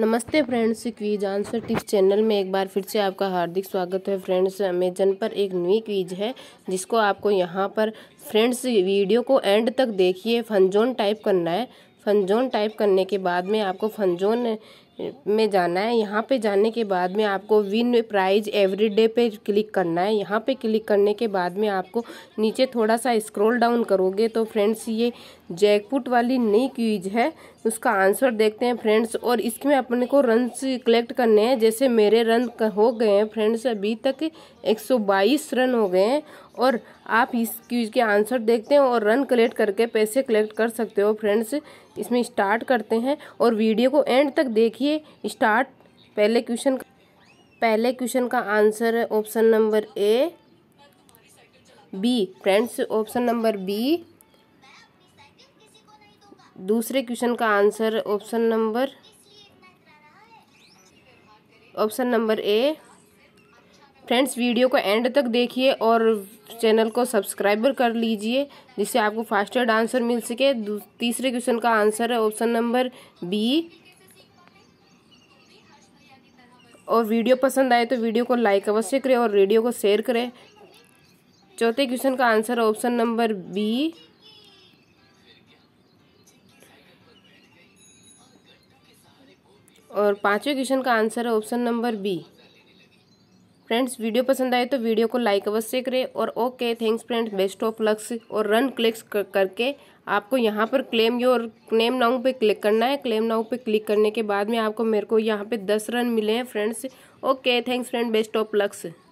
नमस्ते friends quiz answer tips channel में एक बार फिर से आपका हार्दिक स्वागत है फ्रेंड्स अमेजन पर एक नई क्वीज है जिसको आपको यहाँ पर फ्रेंड्स वीडियो को एंड तक देखिए फनजोन टाइप करना है फनजोन टाइप करने के बाद में आपको फनजोन में जाना है यहाँ पे जाने के बाद में आपको विन प्राइज एवरीडे पे क्लिक करना है यहाँ पे क्लिक करने के बाद में आपको नीचे थोड़ा सा स्क्रॉल डाउन करोगे तो फ्रेंड्स ये जैकपुट वाली नई क्यूज है उसका आंसर देखते हैं फ्रेंड्स और इसमें अपने को रन कलेक्ट करने हैं जैसे मेरे रन हो गए हैं फ्रेंड्स अभी तक एक रन हो गए हैं और आप इस क्यूज के आंसर देखते हैं और रन कलेक्ट करके पैसे कलेक्ट कर सकते हो फ्रेंड्स इसमें स्टार्ट करते हैं और वीडियो को एंड तक देखिए चलिए स्टार्ट पहले क्वेश्चन पहले क्वेश्चन का आंसर है option number A B friends option number B दूसरे क्वेश्चन का answer option number option number A friends video को एंड तक देखिए और चैनल को सब्सक्राइबर कर लीजिए जिससे आपको फास्टेस्ट आंसर मिल सके तीसरे क्वेश्चन का आंसर है ऑप्शन नंबर बी और वीडियो पसंद आए तो वीडियो को लाइक अवश्य करें और वीडियो को शेयर करें चौथे क्वेश्चन का आंसर ऑप्शन नंबर बी और पांचवें क्वेश्चन का आंसर है option number B friends video पसंद आए तो वीडियो को लाइक अवश्य करें और okay thanks friends best of lucks और रन क्लिक्स कर, करके आपको यहाँ पर क्लेम योर क्लेम नाउ पे क्लिक करना है क्लेम नाउ पे क्लिक करने के बाद में आपको मेरे को यहाँ पे दस रन मिले हैं friends okay thanks friend best of lux